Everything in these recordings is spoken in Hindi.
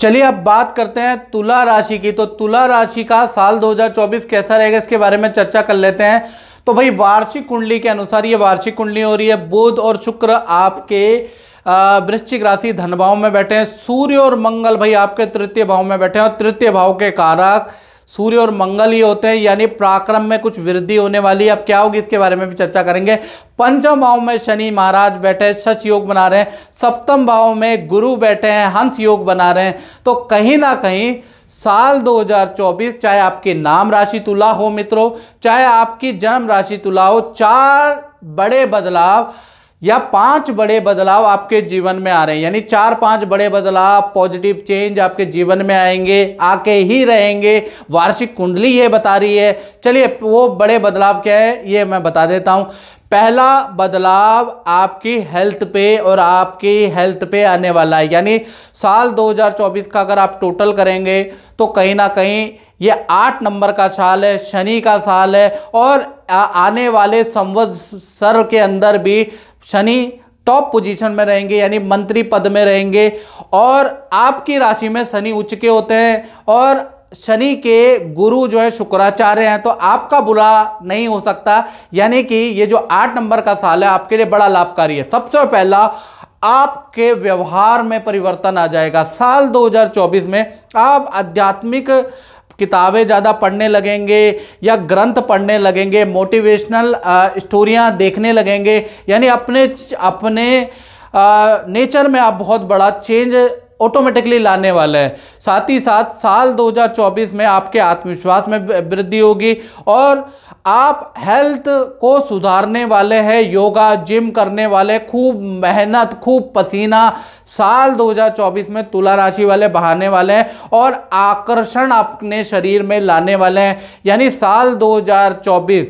चलिए अब बात करते हैं तुला राशि की तो तुला राशि का साल 2024 कैसा रहेगा इसके बारे में चर्चा कर लेते हैं तो भाई वार्षिक कुंडली के अनुसार ये वार्षिक कुंडली हो रही है बुध और शुक्र आपके वृश्चिक राशि धन भाव में बैठे हैं सूर्य और मंगल भाई आपके तृतीय भाव में बैठे हैं और तृतीय भाव के कारक सूर्य और मंगल ही होते हैं यानी पराक्रम में कुछ वृद्धि होने वाली है अब क्या होगी इसके बारे में भी चर्चा करेंगे पंचम भाव में शनि महाराज बैठे शश योग बना रहे हैं सप्तम भाव में गुरु बैठे हैं हंस योग बना रहे हैं तो कहीं ना कहीं साल 2024 चाहे आपके नाम राशि तुला हो मित्रों चाहे आपकी जन्म राशि तुला हो चार बड़े बदलाव या पांच बड़े बदलाव आपके जीवन में आ रहे हैं यानी चार पांच बड़े बदलाव पॉजिटिव चेंज आपके जीवन में आएंगे आके ही रहेंगे वार्षिक कुंडली ये बता रही है चलिए वो बड़े बदलाव क्या है ये मैं बता देता हूँ पहला बदलाव आपकी हेल्थ पे और आपकी हेल्थ पे आने वाला है यानी साल 2024 का अगर आप टोटल करेंगे तो कहीं ना कहीं ये आठ नंबर का साल है शनि का साल है और आने वाले संवत्सर के अंदर भी शनि टॉप पोजीशन में रहेंगे यानी मंत्री पद में रहेंगे और आपकी राशि में शनि उच्च के होते हैं और शनि के गुरु जो है शुक्राचार्य हैं तो आपका बुरा नहीं हो सकता यानी कि ये जो आठ नंबर का साल है आपके लिए बड़ा लाभकारी है सबसे पहला आपके व्यवहार में परिवर्तन आ जाएगा साल 2024 में आप आध्यात्मिक किताबें ज़्यादा पढ़ने लगेंगे या ग्रंथ पढ़ने लगेंगे मोटिवेशनल स्टोरियाँ देखने लगेंगे यानी अपने अपने नेचर में आप बहुत बड़ा चेंज ऑटोमेटिकली लाने वाला है साथ ही साथ साल 2024 में आपके आत्मविश्वास में वृद्धि होगी और आप हेल्थ को सुधारने वाले हैं योगा जिम करने वाले खूब मेहनत खूब पसीना साल 2024 में तुला राशि वाले बहाने वाले हैं और आकर्षण अपने शरीर में लाने वाले हैं यानी साल 2024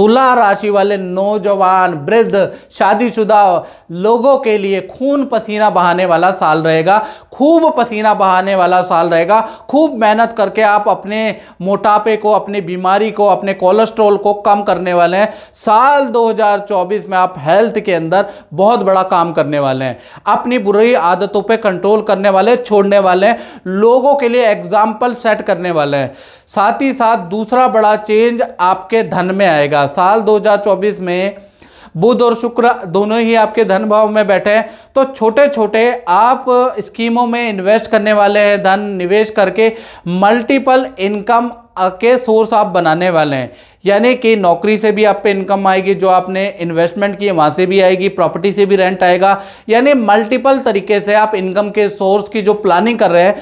तुला राशि वाले नौजवान वृद्ध शादीशुदा लोगों के लिए खून पसीना बहाने वाला साल रहेगा खूब पसीना बहाने वाला साल रहेगा खूब मेहनत करके आप अपने मोटापे को अपनी बीमारी को अपने कोलेस्ट्रॉल को कम करने वाले हैं साल 2024 में आप हेल्थ के अंदर बहुत बड़ा काम करने वाले हैं अपनी बुरी आदतों पर कंट्रोल करने वाले छोड़ने वाले हैं लोगों के लिए एग्जाम्पल सेट करने वाले हैं साथ ही साथ दूसरा बड़ा चेंज आपके धन में आएगा साल 2024 में बुध और शुक्र दोनों ही आपके धन भाव में बैठे हैं तो छोटे छोटे आप स्कीमों में इन्वेस्ट करने वाले हैं धन निवेश करके मल्टीपल इनकम के सोर्स आप बनाने वाले हैं यानी कि नौकरी से भी आप पे इनकम आएगी जो आपने इन्वेस्टमेंट की वहाँ से भी आएगी प्रॉपर्टी से भी रेंट आएगा यानी मल्टीपल तरीके से आप इनकम के सोर्स की जो प्लानिंग कर रहे हैं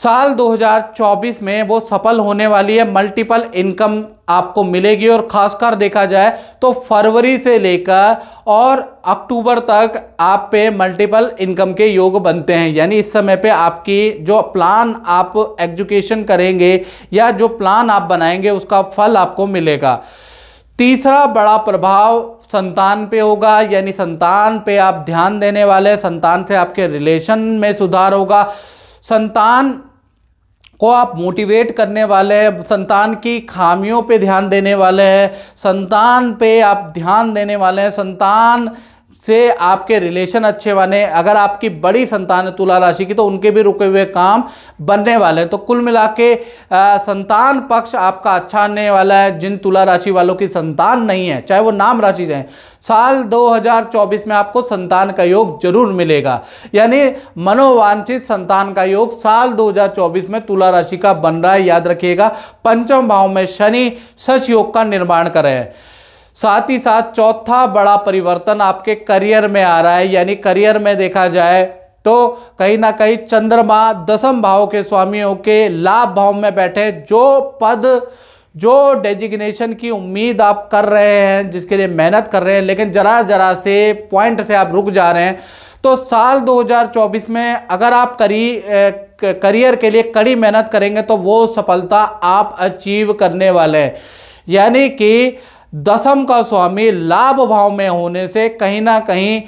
साल 2024 में वो सफल होने वाली है मल्टीपल इनकम आपको मिलेगी और खासकर देखा जाए तो फरवरी से लेकर और अक्टूबर तक आप पे मल्टीपल इनकम के योग बनते हैं यानी इस समय पे आपकी जो प्लान आप एजुकेशन करेंगे या जो प्लान आप बनाएंगे उसका फल आपको मिलेगा तीसरा बड़ा प्रभाव संतान पे होगा यानी संतान पे आप ध्यान देने वाले संतान से आपके रिलेशन में सुधार होगा संतान को आप मोटिवेट करने वाले हैं संतान की खामियों पे ध्यान देने वाले हैं संतान पे आप ध्यान देने वाले हैं संतान से आपके रिलेशन अच्छे बने अगर आपकी बड़ी संतान है तुला राशि की तो उनके भी रुके हुए काम बनने वाले हैं तो कुल मिला के आ, संतान पक्ष आपका अच्छा आने वाला है जिन तुला राशि वालों की संतान नहीं है चाहे वो नाम राशि जाए साल 2024 में आपको संतान का योग जरूर मिलेगा यानी मनोवांछित संतान का योग साल 2024 में तुला राशि का बन रहा है याद रखिएगा पंचम भाव में शनि सच योग का निर्माण करें साथ ही साथ चौथा बड़ा परिवर्तन आपके करियर में आ रहा है यानी करियर में देखा जाए तो कहीं ना कहीं चंद्रमा दसम भाव के स्वामियों के लाभ भाव में बैठे जो पद जो डेजिग्नेशन की उम्मीद आप कर रहे हैं जिसके लिए मेहनत कर रहे हैं लेकिन जरा जरा से पॉइंट से आप रुक जा रहे हैं तो साल 2024 में अगर आप करी करियर के लिए कड़ी मेहनत करेंगे तो वो सफलता आप अचीव करने वाले हैं यानी कि दशम का स्वामी लाभ भाव में होने से कहीं ना कहीं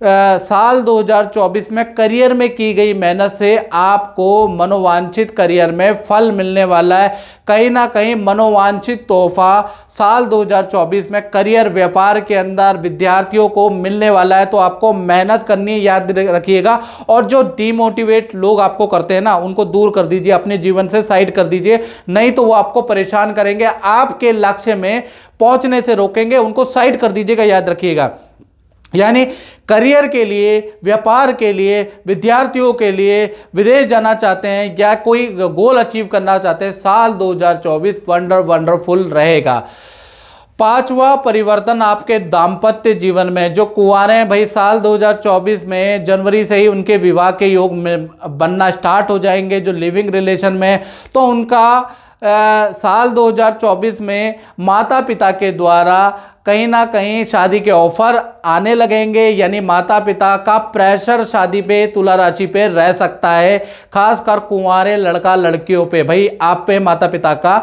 आ, साल 2024 में करियर में की गई मेहनत से आपको मनोवांछित करियर में फल मिलने वाला है कहीं ना कहीं मनोवांछित तोहफा साल 2024 में करियर व्यापार के अंदर विद्यार्थियों को मिलने वाला है तो आपको मेहनत करनी याद रखिएगा और जो डिमोटिवेट लोग आपको करते हैं ना उनको दूर कर दीजिए अपने जीवन से साइड कर दीजिए नहीं तो वो आपको परेशान करेंगे आपके लक्ष्य में पहुँचने से रोकेंगे उनको साइड कर दीजिएगा याद रखिएगा यानी करियर के लिए व्यापार के लिए विद्यार्थियों के लिए विदेश जाना चाहते हैं या कोई गोल अचीव करना चाहते हैं साल 2024 वंडर वंडरफुल रहेगा पांचवा परिवर्तन आपके दाम्पत्य जीवन में जो कुंवर हैं भाई साल 2024 में जनवरी से ही उनके विवाह के योग में बनना स्टार्ट हो जाएंगे जो लिविंग रिलेशन में तो उनका साल 2024 में माता पिता के द्वारा कहीं ना कहीं शादी के ऑफर आने लगेंगे यानी माता पिता का प्रेशर शादी पे तुला राशि पे रह सकता है खासकर कुंवारे लड़का लड़कियों पे भाई आप पे माता पिता का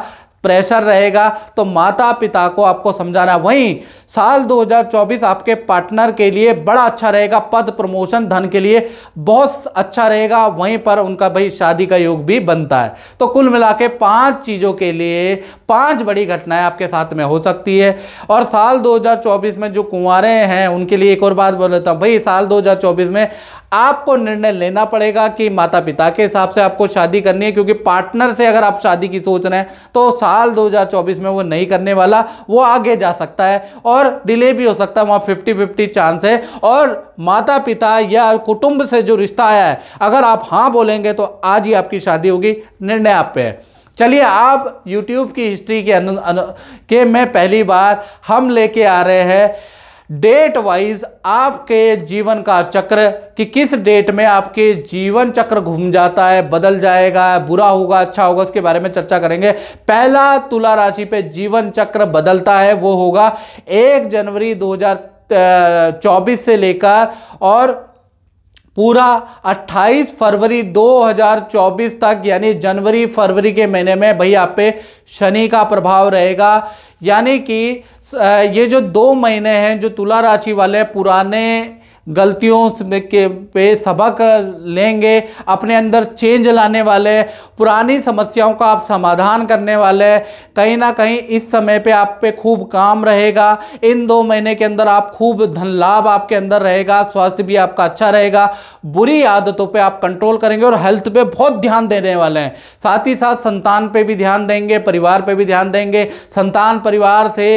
प्रेशर रहेगा तो माता पिता को आपको समझाना वहीं साल 2024 आपके पार्टनर के लिए बड़ा अच्छा रहेगा पद प्रमोशन धन के लिए बहुत अच्छा रहेगा वहीं पर उनका भाई शादी का योग भी बनता है तो कुल मिला के पाँच चीज़ों के लिए पाँच बड़ी घटनाएं आपके साथ में हो सकती है और साल 2024 में जो कुंवरें हैं उनके लिए एक और बात बोल देता हूँ भाई साल 2024 में आपको निर्णय लेना पड़ेगा कि माता पिता के हिसाब से आपको शादी करनी है क्योंकि पार्टनर से अगर आप शादी की सोच रहे हैं तो साल साल 2024 में वो नहीं करने वाला वो आगे जा सकता है और डिले भी हो सकता है वहाँ फिफ्टी फिफ्टी चांस है और माता पिता या कुटुंब से जो रिश्ता आया है अगर आप हाँ बोलेंगे तो आज ही आपकी शादी होगी निर्णय आप पे है चलिए आप YouTube की हिस्ट्री के अनु, अनु के में पहली बार हम लेके आ रहे हैं डेट वाइज आपके जीवन का चक्र कि किस डेट में आपके जीवन चक्र घूम जाता है बदल जाएगा बुरा होगा अच्छा होगा उसके बारे में चर्चा करेंगे पहला तुला राशि पे जीवन चक्र बदलता है वो होगा एक जनवरी 2024 से लेकर और पूरा 28 फरवरी 2024 तक यानी जनवरी फरवरी के महीने में भाई आप पे शनि का प्रभाव रहेगा यानी कि ये जो दो महीने हैं जो तुला राशि वाले पुराने गलतियों के पे सबक लेंगे अपने अंदर चेंज लाने वाले पुरानी समस्याओं का आप समाधान करने वाले कहीं ना कहीं इस समय पे आप पे खूब काम रहेगा इन दो महीने के अंदर आप खूब धन लाभ आपके अंदर रहेगा स्वास्थ्य भी आपका अच्छा रहेगा बुरी आदतों पे आप कंट्रोल करेंगे और हेल्थ पे बहुत ध्यान देने वाले हैं साथ ही साथ संतान पर भी ध्यान देंगे परिवार पर भी ध्यान देंगे संतान परिवार से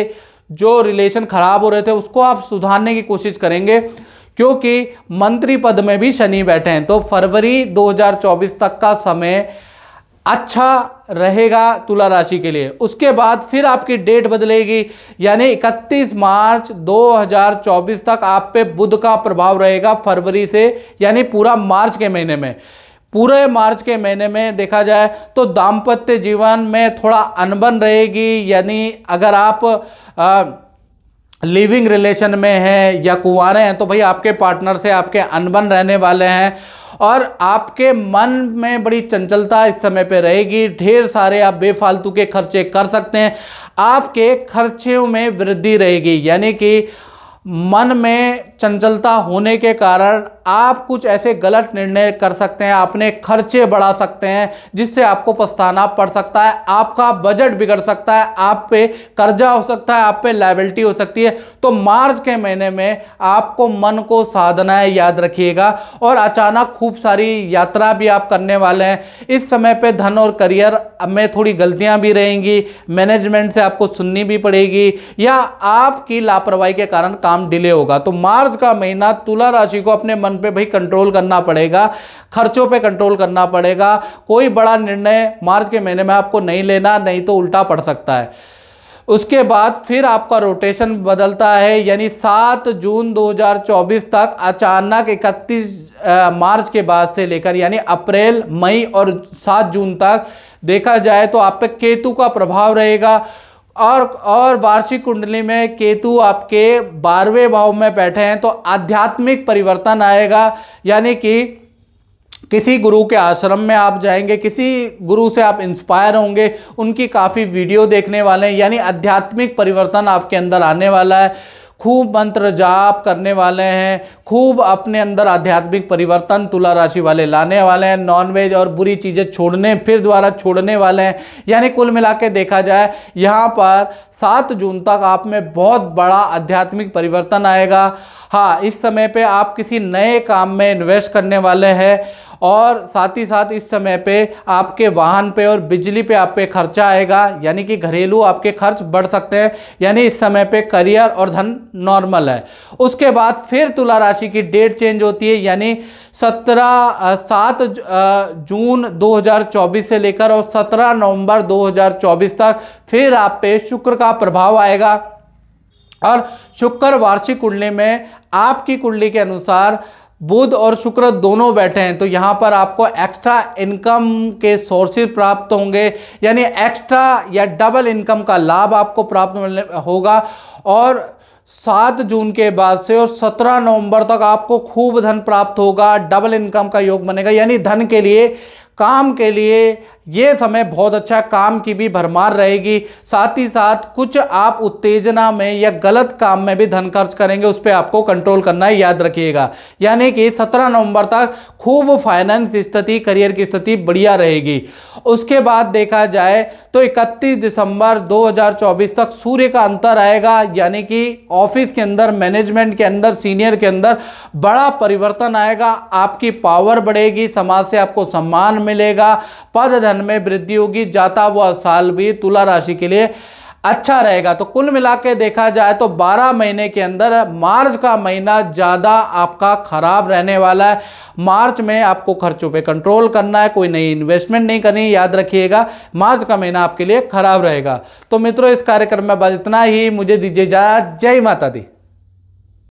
जो रिलेशन खराब हो रहे थे उसको आप सुधारने की कोशिश करेंगे क्योंकि मंत्री पद में भी शनि बैठे हैं तो फरवरी 2024 तक का समय अच्छा रहेगा तुला राशि के लिए उसके बाद फिर आपकी डेट बदलेगी यानी 31 मार्च 2024 तक आप पे बुध का प्रभाव रहेगा फरवरी से यानी पूरा मार्च के महीने में पूरे मार्च के महीने में देखा जाए तो दाम्पत्य जीवन में थोड़ा अनबन रहेगी यानी अगर आप आ, लिविंग रिलेशन में हैं या कुंवारे हैं तो भाई आपके पार्टनर से आपके अनबन रहने वाले हैं और आपके मन में बड़ी चंचलता इस समय पे रहेगी ढेर सारे आप बेफालतू के खर्चे कर सकते हैं आपके खर्चों में वृद्धि रहेगी यानी कि मन में चंचलता होने के कारण आप कुछ ऐसे गलत निर्णय कर सकते हैं अपने खर्चे बढ़ा सकते हैं जिससे आपको पछताना पड़ सकता है आपका बजट बिगड़ सकता है आप पे कर्जा हो सकता है आप पे लाइबिलिटी हो सकती है तो मार्च के महीने में आपको मन को साधना है याद रखिएगा और अचानक खूब सारी यात्रा भी आप करने वाले हैं इस समय पर धन और करियर में थोड़ी गलतियाँ भी रहेंगी मैनेजमेंट से आपको सुननी भी पड़ेगी या आपकी लापरवाही के कारण काम डिले होगा तो मार्च मार्च का महीना तुला राशि को अपने मन पे भाई कंट्रोल करना पड़ेगा खर्चों पे कंट्रोल करना पड़ेगा कोई बड़ा निर्णय मार्च के महीने में आपको नहीं लेना नहीं तो उल्टा पड़ सकता है उसके बाद फिर आपका रोटेशन बदलता है यानी 7 जून 2024 तक अचानक 31 मार्च के बाद से लेकर यानी अप्रैल मई और 7 जून तक देखा जाए तो आप पे केतु का प्रभाव रहेगा और और वार्षिक कुंडली में केतु आपके बारहवें भाव में बैठे हैं तो आध्यात्मिक परिवर्तन आएगा यानी कि किसी गुरु के आश्रम में आप जाएंगे किसी गुरु से आप इंस्पायर होंगे उनकी काफ़ी वीडियो देखने वाले हैं यानी आध्यात्मिक परिवर्तन आपके अंदर आने वाला है खूब मंत्र जाप करने वाले हैं खूब अपने अंदर आध्यात्मिक परिवर्तन तुला राशि वाले लाने वाले हैं नॉनवेज और बुरी चीज़ें छोड़ने फिर द्वारा छोड़ने वाले हैं यानी कुल मिला देखा जाए यहाँ पर सात जून तक आप में बहुत बड़ा आध्यात्मिक परिवर्तन आएगा हाँ इस समय पे आप किसी नए काम में इन्वेस्ट करने वाले हैं और साथ ही साथ इस समय पे आपके वाहन पे और बिजली पे आप पे खर्चा आएगा यानी कि घरेलू आपके खर्च बढ़ सकते हैं यानी इस समय पे करियर और धन नॉर्मल है उसके बाद फिर तुला राशि की डेट चेंज होती है यानी सत्रह सात जून 2024 से लेकर और सत्रह नवंबर 2024 तक फिर आप पे शुक्र का प्रभाव आएगा और शुक्र वार्षिक कुंडली में आपकी कुंडली के अनुसार बुध और शुक्र दोनों बैठे हैं तो यहाँ पर आपको एक्स्ट्रा इनकम के सोर्सेज प्राप्त होंगे यानी एक्स्ट्रा या डबल इनकम का लाभ आपको प्राप्त होगा और सात जून के बाद से और सत्रह नवंबर तक आपको खूब धन प्राप्त होगा डबल इनकम का योग बनेगा यानी धन के लिए काम के लिए ये समय बहुत अच्छा काम की भी भरमार रहेगी साथ ही साथ कुछ आप उत्तेजना में या गलत काम में भी धन खर्च करेंगे उस पर आपको कंट्रोल करना याद रखिएगा यानी कि 17 नवंबर तक खूब फाइनेंस स्थिति करियर की स्थिति बढ़िया रहेगी उसके बाद देखा जाए तो 31 दिसंबर 2024 तक सूर्य का अंतर आएगा यानी कि ऑफिस के अंदर मैनेजमेंट के अंदर सीनियर के अंदर बड़ा परिवर्तन आएगा आपकी पावर बढ़ेगी समाज से आपको सम्मान मिलेगा पद धन में वृद्धि होगी जाता हुआ साल भी तुला राशि के लिए अच्छा रहेगा तो कुल मिला देखा जाए तो 12 महीने के अंदर मार्च का महीना ज़्यादा आपका खराब रहने वाला है मार्च में आपको खर्चों पे कंट्रोल करना है कोई नई इन्वेस्टमेंट नहीं करनी याद रखिएगा मार्च का महीना आपके लिए खराब रहेगा तो मित्रों इस कार्यक्रम में बस इतना ही मुझे दीजिए जय माता दी